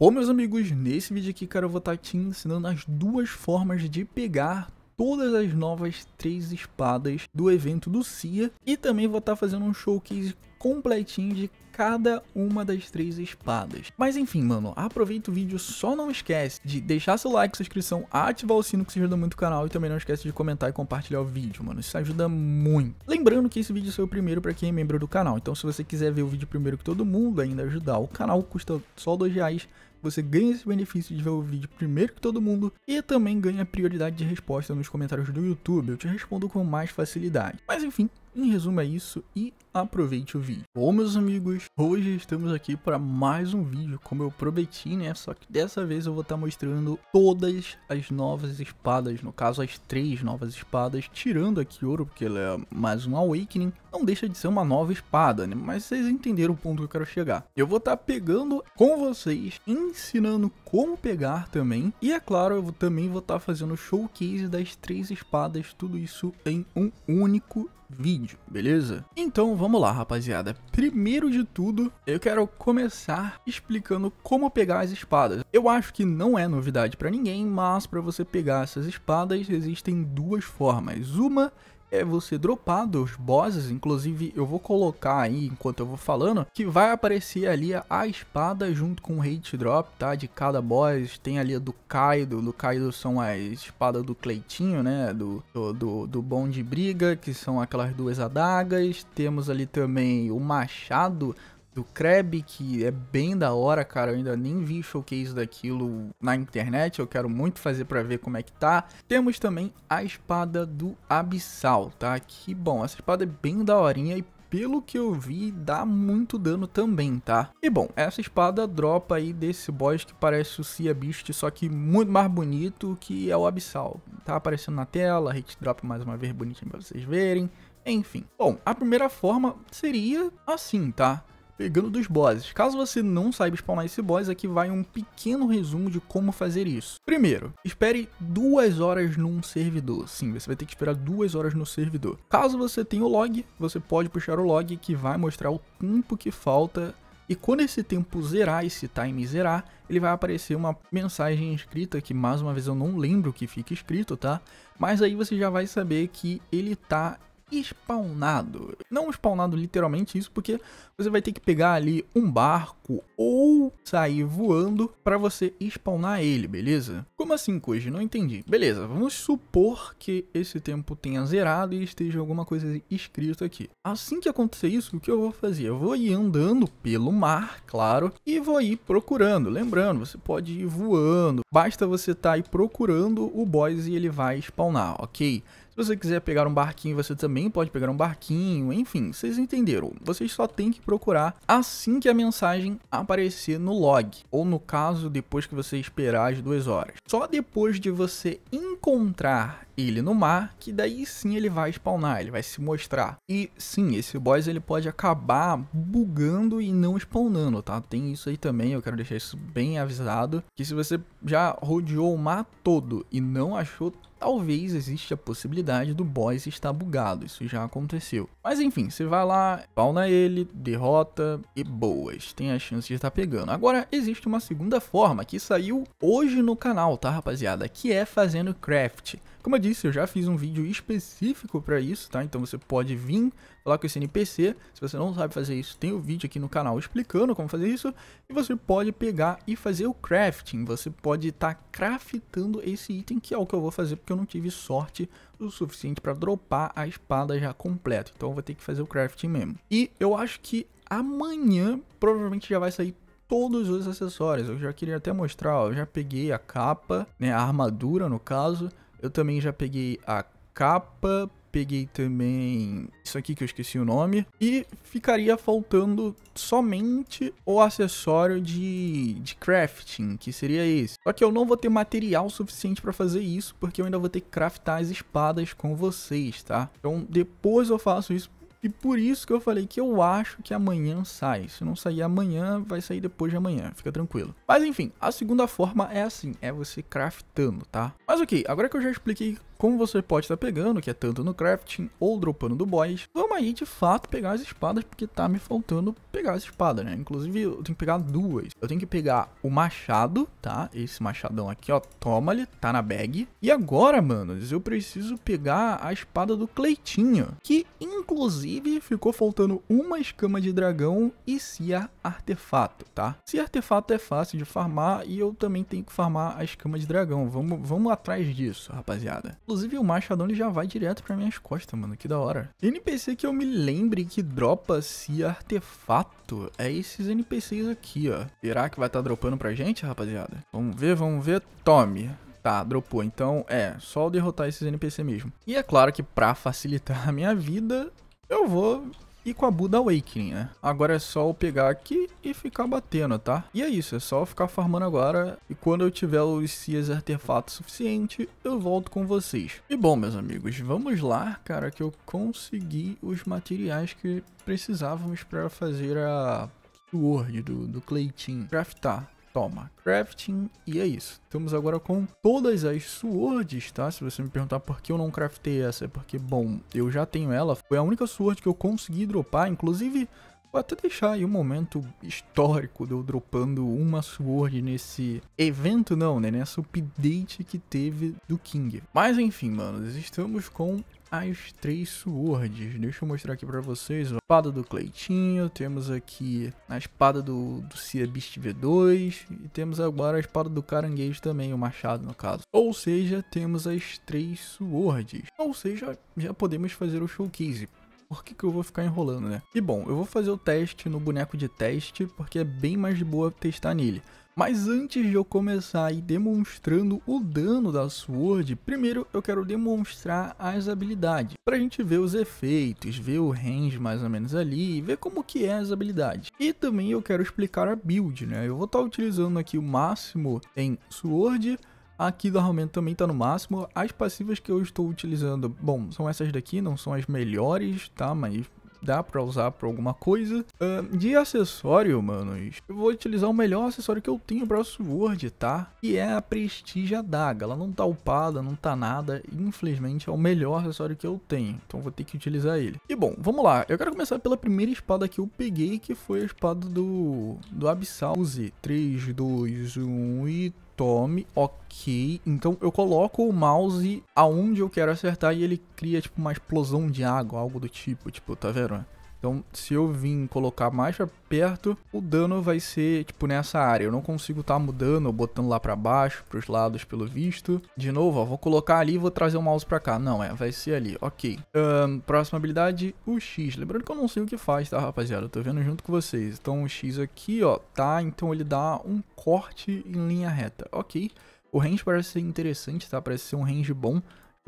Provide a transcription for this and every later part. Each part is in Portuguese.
Bom, meus amigos, nesse vídeo aqui, cara, eu vou estar tá te ensinando as duas formas de pegar todas as novas três espadas do evento do CIA e também vou estar tá fazendo um showcase completinho de cada uma das três espadas. Mas enfim, mano, aproveita o vídeo, só não esquece de deixar seu like, sua inscrição, ativar o sino que isso ajuda muito o canal e também não esquece de comentar e compartilhar o vídeo, mano, isso ajuda muito. Lembrando que esse vídeo é o primeiro para quem é membro do canal, então se você quiser ver o vídeo primeiro que todo mundo ainda ajudar o canal, custa só dois reais, você ganha esse benefício de ver o vídeo primeiro que todo mundo e também ganha prioridade de resposta nos comentários do YouTube. Eu te respondo com mais facilidade. Mas enfim, em resumo é isso e aproveite o vídeo. Bom, meus amigos, hoje estamos aqui para mais um vídeo, como eu prometi, né? Só que dessa vez eu vou estar tá mostrando todas as novas espadas, no caso as três novas espadas, tirando aqui ouro, porque ela é mais um Awakening. Não deixa de ser uma nova espada, né? Mas vocês entenderam o ponto que eu quero chegar. Eu vou estar tá pegando com vocês, ensinando como pegar também. E é claro, eu também vou estar tá fazendo showcase das três espadas, tudo isso em um único vídeo, beleza? Então vamos lá, rapaziada. Primeiro de tudo, eu quero começar explicando como pegar as espadas. Eu acho que não é novidade para ninguém, mas para você pegar essas espadas existem duas formas. Uma é você dropar os bosses, inclusive eu vou colocar aí enquanto eu vou falando, que vai aparecer ali a espada junto com o hate drop, tá? De cada boss, tem ali a do Kaido, do Kaido são as espadas do Cleitinho, né? Do, do, do, do bom de briga, que são aquelas duas adagas, temos ali também o machado do Kreb, que é bem da hora, cara. Eu ainda nem vi showcase daquilo na internet. Eu quero muito fazer para ver como é que tá. Temos também a espada do Abissal, tá? Que bom, essa espada é bem daorinha e pelo que eu vi, dá muito dano também, tá? E bom, essa espada dropa aí desse boss que parece o Sea Beast, só que muito mais bonito, que é o Abissal. Tá aparecendo na tela, gente dropa mais uma vez bonitinho pra vocês verem. Enfim, bom, a primeira forma seria assim, tá? pegando dos bosses. Caso você não saiba spawnar esse boss, aqui vai um pequeno resumo de como fazer isso. Primeiro, espere duas horas num servidor. Sim, você vai ter que esperar duas horas no servidor. Caso você tenha o log, você pode puxar o log que vai mostrar o tempo que falta e quando esse tempo zerar, esse time zerar, ele vai aparecer uma mensagem escrita, que mais uma vez eu não lembro o que fica escrito, tá? Mas aí você já vai saber que ele tá spawnado. Não spawnado literalmente isso, porque você vai ter que pegar ali um barco ou sair voando para você spawnar ele, beleza? Como assim, Koji? Não entendi. Beleza, vamos supor que esse tempo tenha zerado e esteja alguma coisa escrita aqui. Assim que acontecer isso, o que eu vou fazer? Eu vou ir andando pelo mar, claro, e vou ir procurando. Lembrando, você pode ir voando, basta você estar tá aí procurando o boss e ele vai spawnar, ok? se você quiser pegar um barquinho, você também pode pegar um barquinho, enfim, vocês entenderam. Vocês só tem que procurar assim que a mensagem aparecer no log, ou no caso, depois que você esperar as duas horas. Só depois de você encontrar ele no mar, que daí sim ele vai spawnar, ele vai se mostrar. E sim, esse boss ele pode acabar bugando e não spawnando, tá? Tem isso aí também, eu quero deixar isso bem avisado, que se você já rodeou o mar todo e não achou talvez exista a possibilidade do boss estar bugado, isso já aconteceu. Mas enfim, você vai lá, spawna ele, derrota e boas, tem a chance de estar tá pegando. Agora, existe uma segunda forma que saiu hoje no canal, tá rapaziada? Que é fazendo craft. Como eu disse, eu já fiz um vídeo específico para isso, tá? Então você pode vir falar com esse NPC. Se você não sabe fazer isso, tem o um vídeo aqui no canal explicando como fazer isso. E você pode pegar e fazer o crafting. Você pode estar tá craftando esse item, que é o que eu vou fazer, porque eu não tive sorte o suficiente para dropar a espada já completa. Então eu vou ter que fazer o crafting mesmo. E eu acho que amanhã provavelmente já vai sair todos os acessórios. Eu já queria até mostrar, ó, eu já peguei a capa, né, a armadura no caso. Eu também já peguei a capa, peguei também isso aqui que eu esqueci o nome. E ficaria faltando somente o acessório de, de crafting, que seria esse. Só que eu não vou ter material suficiente para fazer isso, porque eu ainda vou ter que craftar as espadas com vocês, tá? Então depois eu faço isso e por isso que eu falei que eu acho que amanhã sai. Se não sair amanhã, vai sair depois de amanhã, fica tranquilo. Mas enfim, a segunda forma é assim, é você craftando, tá? Mas ok, agora que eu já expliquei como você pode estar tá pegando, que é tanto no crafting ou dropando do boss, vamos aí de fato pegar as espadas, porque tá me faltando pegar as espadas, né? Inclusive, eu tenho que pegar duas. Eu tenho que pegar o machado, tá? Esse machadão aqui, ó, toma ele, tá na bag. E agora, mano, eu preciso pegar a espada do Cleitinho, que inclusive ficou faltando uma escama de dragão e se artefato, tá? Se artefato é fácil de farmar e eu também tenho que farmar a escama de dragão. Vamos, vamos atrás disso, rapaziada. Inclusive o machadão ele já vai direto pra minhas costas, mano. Que da hora. NPC que eu me lembre que dropa-se artefato é esses NPCs aqui, ó. Será que vai estar tá dropando pra gente, rapaziada? Vamos ver, vamos ver. Tome. Tá, dropou. Então, é, só derrotar esses NPC mesmo. E é claro que pra facilitar a minha vida, eu vou e com a Buda Awakening, né? Agora é só eu pegar aqui e ficar batendo, tá? E é isso, é só ficar farmando agora e quando eu tiver os Cias artefatos suficiente, eu volto com vocês. E bom, meus amigos, vamos lá, cara, que eu consegui os materiais que precisávamos para fazer a Sword do, do Cleitinho. Craftar. Toma, crafting, e é isso. Estamos agora com todas as swords, tá? Se você me perguntar por que eu não craftei essa, é porque, bom, eu já tenho ela. Foi a única sword que eu consegui dropar, inclusive... Vou até deixar aí um momento histórico de eu dropando uma Sword nesse evento, não, né? Nessa update que teve do King. Mas enfim, manos, estamos com as três swords. Deixa eu mostrar aqui pra vocês. A espada do Cleitinho, temos aqui a espada do, do Cia Beast V2 e temos agora a espada do Caranguejo também, o machado no caso. Ou seja, temos as três swords. Ou seja, já podemos fazer o showcase por que, que eu vou ficar enrolando, né? E bom, eu vou fazer o teste no boneco de teste, porque é bem mais de boa testar nele. Mas antes de eu começar aí demonstrando o dano da Sword, primeiro eu quero demonstrar as habilidades, pra gente ver os efeitos, ver o range mais ou menos ali, ver como que é as habilidades. E também eu quero explicar a build, né? Eu vou estar tá utilizando aqui o máximo em Sword, Aqui do armamento também está no máximo. As passivas que eu estou utilizando, bom, são essas daqui, não são as melhores, tá? Mas dá pra usar pra alguma coisa. Uh, de acessório, manos, eu vou utilizar o melhor acessório que eu tenho pra Sword, tá? Que é a Prestige Adaga. Ela não tá upada, não tá nada. Infelizmente, é o melhor acessório que eu tenho. Então vou ter que utilizar ele. E bom, vamos lá. Eu quero começar pela primeira espada que eu peguei, que foi a espada do, do Abissal. Use 3, 2, 1 e tome, ok. Então eu coloco o mouse aonde eu quero acertar e ele cria, tipo, uma explosão de água, algo do tipo. Tipo, tá vendo? Então, se eu vim colocar mais pra perto, o dano vai ser, tipo, nessa área. Eu não consigo estar tá mudando ou botando lá para baixo, pros lados, pelo visto. De novo, ó, vou colocar ali e vou trazer o mouse pra cá. Não, é, vai ser ali, ok. Um, próxima habilidade, o X. Lembrando que eu não sei o que faz, tá, rapaziada? Eu tô vendo junto com vocês. Então, o X aqui, ó, tá? Então, ele dá um corte em linha reta, ok. O range parece ser interessante, tá? Parece ser um range bom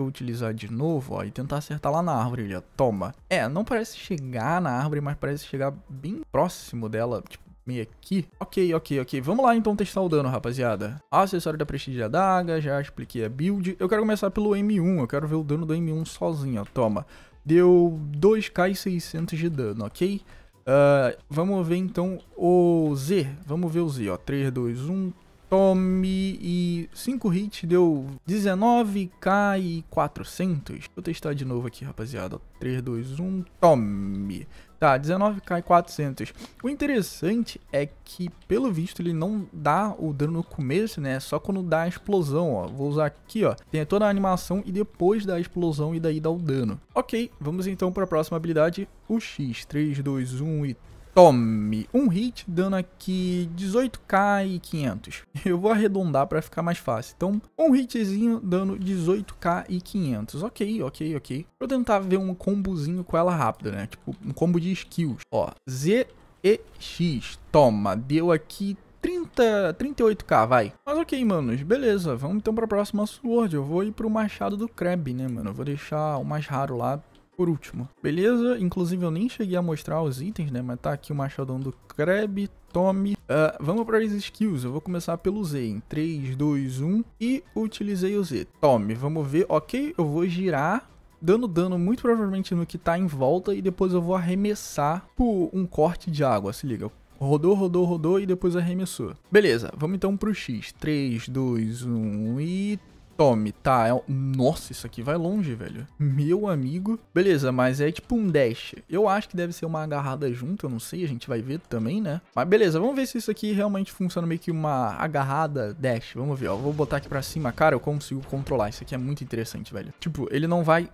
eu utilizar de novo, ó, e tentar acertar lá na árvore ali, ó. Toma. É, não parece chegar na árvore, mas parece chegar bem próximo dela, tipo, meio aqui. Ok, ok, ok. Vamos lá então testar o dano, rapaziada. Acessório da Prestige de Adaga, já expliquei a build. Eu quero começar pelo M1, eu quero ver o dano do M1 sozinho, ó. Toma. Deu 2k e 600 de dano, ok? Uh, vamos ver então o Z. Vamos ver o Z, ó. 3, 2, 1, Tome e 5 hits deu 19k e 400. Vou testar de novo aqui, rapaziada. 3, 2, 1, tome. Tá, 19k e 400. O interessante é que, pelo visto, ele não dá o dano no começo, né? Só quando dá a explosão, ó. Vou usar aqui, ó. Tem toda a animação e depois da explosão e daí dá o dano. Ok, vamos então para a próxima habilidade, o X. 3, 2, 1 e Tome, um hit dando aqui 18k e 500. Eu vou arredondar para ficar mais fácil. Então, um hitzinho dando 18k e 500. Ok, ok, ok. Vou tentar ver um combozinho com ela rápido, né? Tipo, um combo de skills. Ó, Z e X. Toma, deu aqui 30, 38k, vai. Mas ok, manos, beleza. Vamos então pra próxima Sword. Eu vou ir pro Machado do Krab, né, mano? Eu vou deixar o mais raro lá por último. Beleza? Inclusive eu nem cheguei a mostrar os itens, né? Mas tá aqui o machadão do Kreb, Tommy. Uh, ah, vamos para as skills. Eu vou começar pelo Z em 3, 2, 1 e utilizei o Z. Tommy, vamos ver. Ok, eu vou girar dando dano muito provavelmente no que tá em volta e depois eu vou arremessar por um corte de água, se liga. Rodou, rodou, rodou e depois arremessou. Beleza, vamos então pro X. 3, 2, 1 e Tome, tá. É um... Nossa, isso aqui vai longe, velho. Meu amigo. Beleza, mas é tipo um dash. Eu acho que deve ser uma agarrada junto, eu não sei. A gente vai ver também, né? Mas beleza, vamos ver se isso aqui realmente funciona meio que uma agarrada dash. Vamos ver, ó. Vou botar aqui pra cima. Cara, eu consigo controlar. Isso aqui é muito interessante, velho. Tipo, ele não vai...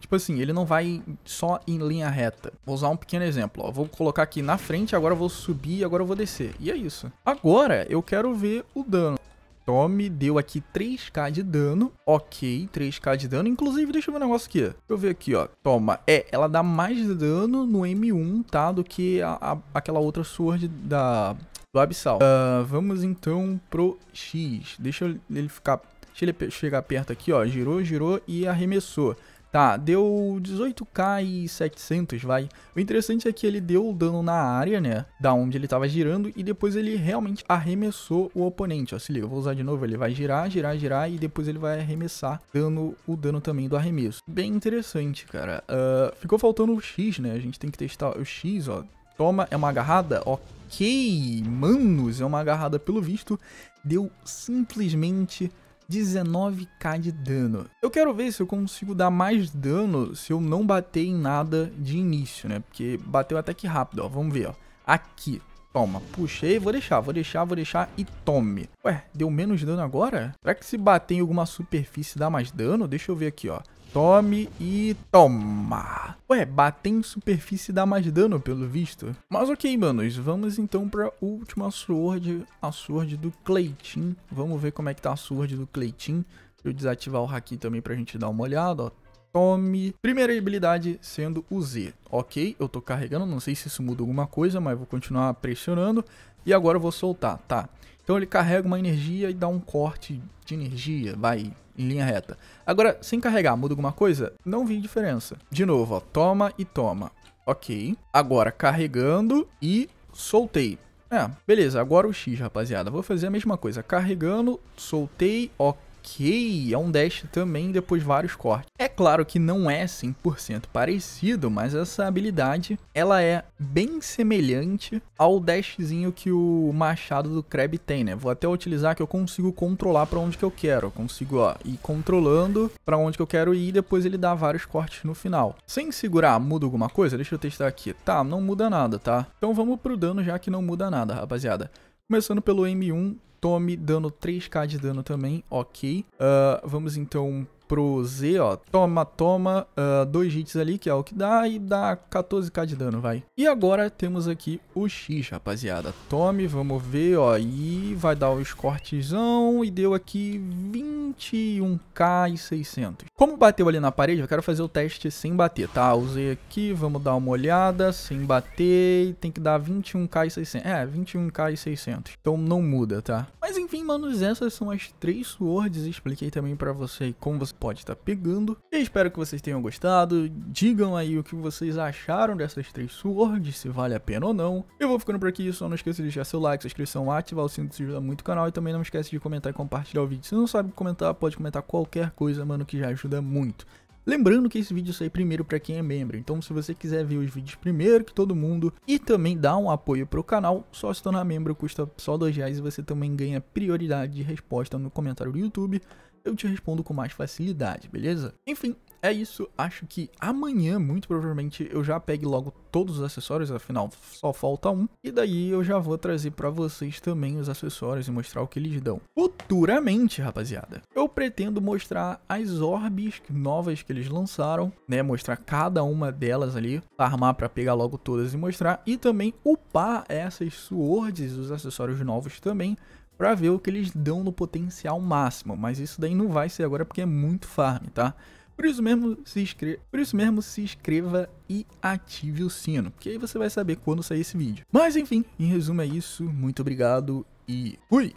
Tipo assim, ele não vai só em linha reta. Vou usar um pequeno exemplo, ó. Vou colocar aqui na frente, agora eu vou subir, agora eu vou descer. E é isso. Agora, eu quero ver o dano. Tome, deu aqui 3k de dano. Ok, 3k de dano. Inclusive, deixa eu ver um negócio aqui. Deixa eu ver aqui, ó. Toma. É, ela dá mais dano no M1, tá? Do que a, a, aquela outra sword da, do Abissal. Uh, ah, vamos então pro X. Deixa ele ficar... Deixa ele chegar perto aqui, ó. Girou, girou e arremessou. Tá, deu 18k e 700, vai. O interessante é que ele deu o dano na área, né, da onde ele tava girando, e depois ele realmente arremessou o oponente, ó. Se liga, eu vou usar de novo, ele vai girar, girar, girar, e depois ele vai arremessar, dando o dano também do arremesso. Bem interessante, cara. Uh, ficou faltando o X, né, a gente tem que testar o X, ó. Toma, é uma agarrada? Ok, manos, é uma agarrada pelo visto. Deu simplesmente 19k de dano. Eu quero ver se eu consigo dar mais dano se eu não bater em nada de início, né? Porque bateu até que rápido, ó. Vamos ver, ó. Aqui. Toma, puxei, vou deixar, vou deixar, vou deixar e tome. Ué, deu menos dano agora? Será que se bater em alguma superfície dá mais dano? Deixa eu ver aqui, ó. Tome e toma. Ué, bater em superfície dá mais dano, pelo visto. Mas ok, manos. Vamos então pra última sword, a sword do Cleitin. Vamos ver como é que tá a sword do Cleitin. Deixa eu desativar o haki também pra gente dar uma olhada, ó. Tome. Primeira habilidade sendo o Z. Ok, eu tô carregando, não sei se isso muda alguma coisa, mas vou continuar pressionando. E agora eu vou soltar, tá. Então ele carrega uma energia e dá um corte de energia, vai em linha reta. Agora, sem carregar, muda alguma coisa? Não vi diferença. De novo, ó, toma e toma. Ok. Agora carregando e soltei. É, beleza, agora o X, rapaziada. Vou fazer a mesma coisa. Carregando, soltei, ok Ok, é um dash também depois vários cortes. É claro que não é 100% parecido, mas essa habilidade ela é bem semelhante ao dashzinho que o machado do Krab tem, né? Vou até utilizar que eu consigo controlar para onde que eu quero. consigo ó, ir controlando para onde que eu quero ir e depois ele dá vários cortes no final. Sem segurar, muda alguma coisa? Deixa eu testar aqui. Tá, não muda nada, tá? Então vamos pro dano já que não muda nada, rapaziada. Começando pelo M1, tome dano 3k de dano também, ok. Uh, vamos então pro Z, ó. Toma, toma, uh, dois hits ali, que é o que dá, e dá 14k de dano, vai. E agora temos aqui o X, rapaziada. Tome, vamos ver, ó, e vai dar os cortezão, e deu aqui 21k e 600. Como bateu ali na parede, eu quero fazer o teste sem bater, tá? Usei aqui, vamos dar uma olhada, sem bater, tem que dar 21k e 600. É, 21k e 600. Então não muda, tá? Mas enfim, manos, essas são as três swords, expliquei também pra você como você pode estar tá pegando. espero que vocês tenham gostado. Digam aí o que vocês acharam dessas três swords, se vale a pena ou não. Eu vou ficando por aqui, só não esqueça de deixar seu like, sua inscrição, ativar o sininho que ajuda muito o canal. E também não esquece de comentar e compartilhar o vídeo. Se não sabe comentar, pode comentar qualquer coisa, mano, que já ajuda muito. Lembrando que esse vídeo sai primeiro para quem é membro, então se você quiser ver os vídeos primeiro que todo mundo e também dar um apoio pro canal, só se tornar membro custa só dois reais e você também ganha prioridade de resposta no comentário do YouTube eu te respondo com mais facilidade, beleza? Enfim, é isso. Acho que amanhã, muito provavelmente, eu já pegue logo todos os acessórios, afinal só falta um. E daí eu já vou trazer para vocês também os acessórios e mostrar o que eles dão. Futuramente, rapaziada, eu pretendo mostrar as orbes novas que eles lançaram, né? Mostrar cada uma delas ali, armar para pegar logo todas e mostrar. E também upar essas swords, os acessórios novos também, para ver o que eles dão no potencial máximo, mas isso daí não vai ser agora porque é muito farm, tá? Por isso, mesmo se inscre... Por isso mesmo, se inscreva e ative o sino, porque aí você vai saber quando sair esse vídeo. Mas enfim, em resumo é isso, muito obrigado e fui!